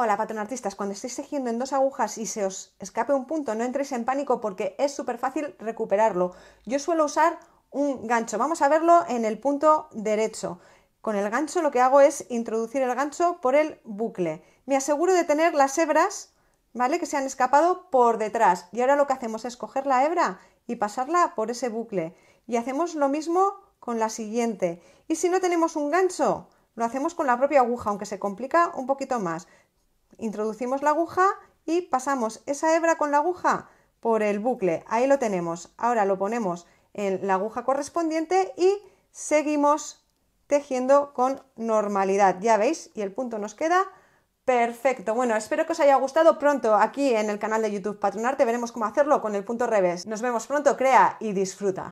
Hola, artistas cuando estéis tejiendo en dos agujas y se os escape un punto, no entréis en pánico porque es súper fácil recuperarlo. Yo suelo usar un gancho, vamos a verlo en el punto derecho. Con el gancho lo que hago es introducir el gancho por el bucle. Me aseguro de tener las hebras, ¿vale? Que se han escapado por detrás. Y ahora lo que hacemos es coger la hebra y pasarla por ese bucle. Y hacemos lo mismo con la siguiente. Y si no tenemos un gancho, lo hacemos con la propia aguja, aunque se complica un poquito más. Introducimos la aguja y pasamos esa hebra con la aguja por el bucle. Ahí lo tenemos. Ahora lo ponemos en la aguja correspondiente y seguimos tejiendo con normalidad. Ya veis, y el punto nos queda perfecto. Bueno, espero que os haya gustado. Pronto aquí en el canal de YouTube Patronarte veremos cómo hacerlo con el punto revés. Nos vemos pronto, crea y disfruta.